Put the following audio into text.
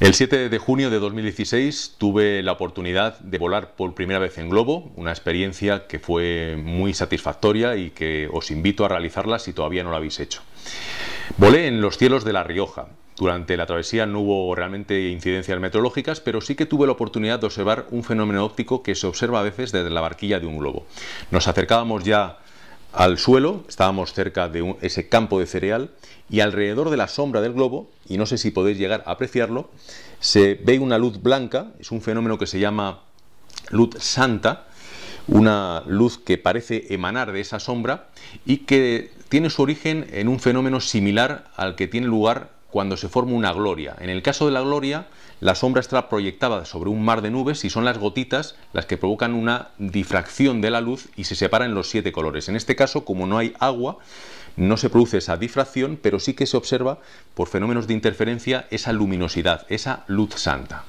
El 7 de junio de 2016 tuve la oportunidad de volar por primera vez en globo, una experiencia que fue muy satisfactoria y que os invito a realizarla si todavía no lo habéis hecho. Volé en los cielos de La Rioja. Durante la travesía no hubo realmente incidencias meteorológicas, pero sí que tuve la oportunidad de observar un fenómeno óptico que se observa a veces desde la barquilla de un globo. Nos acercábamos ya al suelo, estábamos cerca de ese campo de cereal, y alrededor de la sombra del globo, y no sé si podéis llegar a apreciarlo, se ve una luz blanca, es un fenómeno que se llama luz santa, una luz que parece emanar de esa sombra y que tiene su origen en un fenómeno similar al que tiene lugar cuando se forma una gloria. En el caso de la gloria, la sombra está proyectada sobre un mar de nubes y son las gotitas las que provocan una difracción de la luz y se separan los siete colores. En este caso, como no hay agua, no se produce esa difracción, pero sí que se observa por fenómenos de interferencia esa luminosidad, esa luz santa.